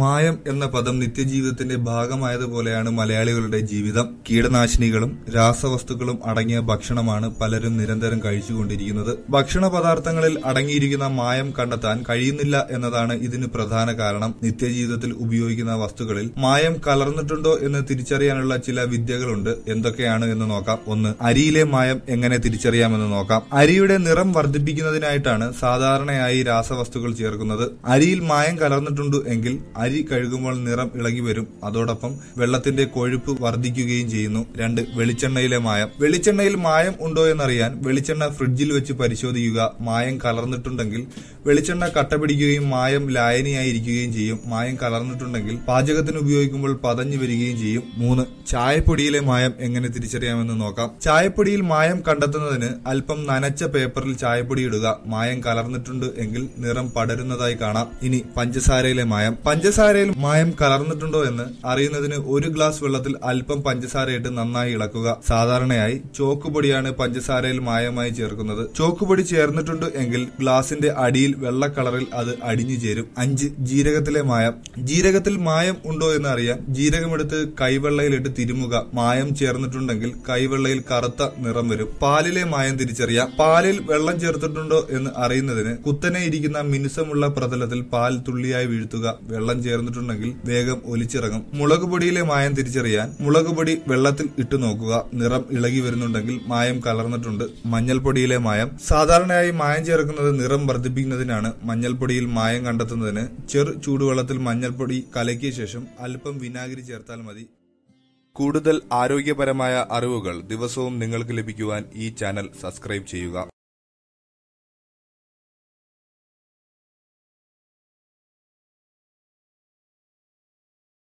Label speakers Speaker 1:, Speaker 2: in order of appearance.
Speaker 1: മായം എന്ന പദം നിത്യജീവിതത്തിന്റെ ഭാഗമായതുപോലെയാണ് മലയാളികളുടെ ജീവിതം കീടനാശിനികളും രാസവസ്തുക്കളും അടങ്ങിയ ഭക്ഷണമാണ് പലരും നിരന്തരം കഴിച്ചുകൊണ്ടിരിക്കുന്നത് ഭക്ഷണ പദാർത്ഥങ്ങളിൽ അടങ്ങിയിരിക്കുന്ന മായം കണ്ടെത്താൻ കഴിയുന്നില്ല എന്നതാണ് ഇതിന് പ്രധാന കാരണം നിത്യജീവിതത്തിൽ ഉപയോഗിക്കുന്ന വസ്തുക്കളിൽ മായം കലർന്നിട്ടുണ്ടോ എന്ന് തിരിച്ചറിയാനുള്ള ചില വിദ്യകളുണ്ട് എന്തൊക്കെയാണ് എന്ന് നോക്കാം ഒന്ന് അരിയിലെ മായം എങ്ങനെ തിരിച്ചറിയാമെന്ന് നോക്കാം അരിയുടെ നിറം വർദ്ധിപ്പിക്കുന്നതിനായിട്ടാണ് സാധാരണയായി രാസവസ്തുക്കൾ ചേർക്കുന്നത് അരിയിൽ മായം കലർന്നിട്ടുണ്ടോ എങ്കിൽ അരി കഴുകുമ്പോൾ നിറം ഇളകി വരും അതോടൊപ്പം വെള്ളത്തിന്റെ കൊഴുപ്പ് വർദ്ധിക്കുകയും ചെയ്യുന്നു രണ്ട് വെളിച്ചെണ്ണയിലെ മായം വെളിച്ചെണ്ണയിൽ മായം ഉണ്ടോ എന്നറിയാൻ വെളിച്ചെണ്ണ ഫ്രിഡ്ജിൽ വെച്ച് പരിശോധിക്കുക മായം കലർന്നിട്ടുണ്ടെങ്കിൽ വെളിച്ചെണ്ണ കട്ട പിടിക്കുകയും മായം ലായനിയായിരിക്കുകയും ചെയ്യും മായം കലർന്നിട്ടുണ്ടെങ്കിൽ പാചകത്തിന് ഉപയോഗിക്കുമ്പോൾ പതഞ്ഞു വരികയും ചെയ്യും മൂന്ന് ചായപ്പൊടിയിലെ മായം എങ്ങനെ തിരിച്ചറിയാമെന്ന് നോക്കാം ചായപ്പൊടിയിൽ മായം കണ്ടെത്തുന്നതിന് അല്പം നനച്ച പേപ്പറിൽ ചായപ്പൊടി ഇടുക മായം കലർന്നിട്ടുണ്ട് എങ്കിൽ നിറം പടരുന്നതായി കാണാം ഇനി പഞ്ചസാരയിലെ മായം പഞ്ച പഞ്ചസാരയിൽ മായം കലർന്നിട്ടുണ്ടോ എന്ന് അറിയുന്നതിന് ഒരു ഗ്ലാസ് വെള്ളത്തിൽ അല്പം പഞ്ചസാരയിട്ട് നന്നായി ഇളക്കുക സാധാരണയായി ചോക്കുപൊടിയാണ് പഞ്ചസാരയിൽ മായമായി ചേർക്കുന്നത് ചോക്കുപൊടി ചേർന്നിട്ടുണ്ട് എങ്കിൽ ഗ്ലാസിന്റെ അടിയിൽ വെള്ള കളറിൽ അത് അടിഞ്ഞു ചേരും അഞ്ച് ജീരകത്തിലെ മായം ജീരകത്തിൽ മായം ഉണ്ടോ എന്ന് അറിയാൻ ജീരകമെടുത്ത് കൈവെള്ളയിലിട്ട് തിരുമുക മായം ചേർന്നിട്ടുണ്ടെങ്കിൽ കൈവെള്ളയിൽ കറുത്ത നിറം വരും പാലിലെ മായം തിരിച്ചറിയാം പാലിൽ വെള്ളം ചേർത്തിട്ടുണ്ടോ എന്ന് അറിയുന്നതിന് കുത്തനെ ഇരിക്കുന്ന മിനുസമുള്ള പ്രതലത്തിൽ പാൽ തുള്ളിയായി വീഴ്ത്തുക വെള്ളം വെള്ളം ചേർന്നിട്ടുണ്ടെങ്കിൽ വേഗം ഒലിച്ചിറങ്ങും മുളക് പൊടിയിലെ മായം തിരിച്ചറിയാൻ മുളക് പൊടി വെള്ളത്തിൽ ഇട്ടു നോക്കുക നിറം ഇളകി വരുന്നുണ്ടെങ്കിൽ മായം കലർന്നിട്ടുണ്ട് മഞ്ഞൾപ്പൊടിയിലെ മായം സാധാരണയായി മായം ചേർക്കുന്നത് നിറം വർദ്ധിപ്പിക്കുന്നതിനാണ് മഞ്ഞൾപ്പൊടിയിൽ മായം കണ്ടെത്തുന്നതിന് ചെറു ചൂടുവെള്ളത്തിൽ മഞ്ഞൾപ്പൊടി കലക്കിയ ശേഷം അല്പം വിനാഗിരി ചേർത്താൽ മതി കൂടുതൽ ആരോഗ്യപരമായ അറിവുകൾ ദിവസവും നിങ്ങൾക്ക് ലഭിക്കുവാൻ ഈ ചാനൽ സബ്സ്ക്രൈബ് ചെയ്യുക